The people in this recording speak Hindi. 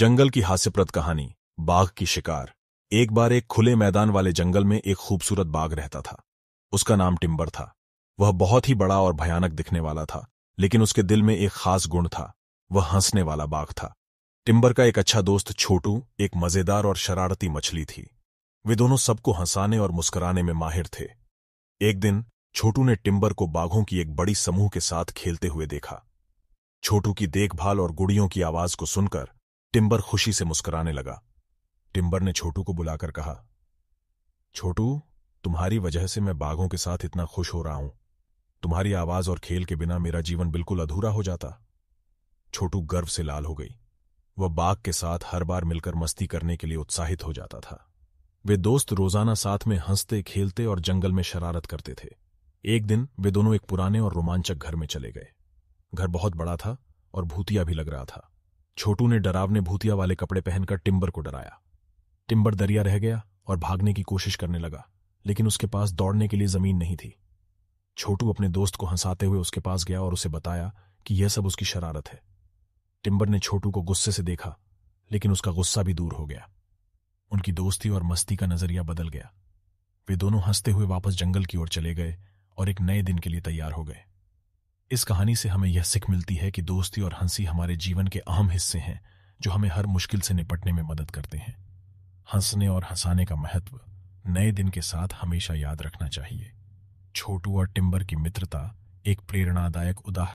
जंगल की हास्यप्रद कहानी बाघ की शिकार एक बार एक खुले मैदान वाले जंगल में एक खूबसूरत बाघ रहता था उसका नाम टिम्बर था वह बहुत ही बड़ा और भयानक दिखने वाला था लेकिन उसके दिल में एक खास गुण था वह हंसने वाला बाघ था टिम्बर का एक अच्छा दोस्त छोटू एक मजेदार और शरारती मछली थी वे दोनों सबको हंसाने और मुस्कुराने में माहिर थे एक दिन छोटू ने टिम्बर को बाघों की एक बड़ी समूह के साथ खेलते हुए देखा छोटू की देखभाल और गुड़ियों की आवाज को सुनकर टिम्बर खुशी से मुस्कुराने लगा टिम्बर ने छोटू को बुलाकर कहा छोटू तुम्हारी वजह से मैं बाघों के साथ इतना खुश हो रहा हूं तुम्हारी आवाज और खेल के बिना मेरा जीवन बिल्कुल अधूरा हो जाता छोटू गर्व से लाल हो गई वह बाघ के साथ हर बार मिलकर मस्ती करने के लिए उत्साहित हो जाता था वे दोस्त रोजाना साथ में हंसते खेलते और जंगल में शरारत करते थे एक दिन वे दोनों एक पुराने और रोमांचक घर में चले गए घर बहुत बड़ा था और भूतिया भी लग रहा था छोटू ने डरावने भूतिया वाले कपड़े पहनकर टिम्बर को डराया टिम्बर दरिया रह गया और भागने की कोशिश करने लगा लेकिन उसके पास दौड़ने के लिए जमीन नहीं थी छोटू अपने दोस्त को हंसाते हुए उसके पास गया और उसे बताया कि यह सब उसकी शरारत है टिम्बर ने छोटू को गुस्से से देखा लेकिन उसका गुस्सा भी दूर हो गया उनकी दोस्ती और मस्ती का नजरिया बदल गया वे दोनों हंसते हुए वापस जंगल की ओर चले गए और एक नए दिन के लिए तैयार हो गए इस कहानी से हमें यह सीख मिलती है कि दोस्ती और हंसी हमारे जीवन के अहम हिस्से हैं जो हमें हर मुश्किल से निपटने में मदद करते हैं हंसने और हंसाने का महत्व नए दिन के साथ हमेशा याद रखना चाहिए छोटू और टिम्बर की मित्रता एक प्रेरणादायक उदाहरण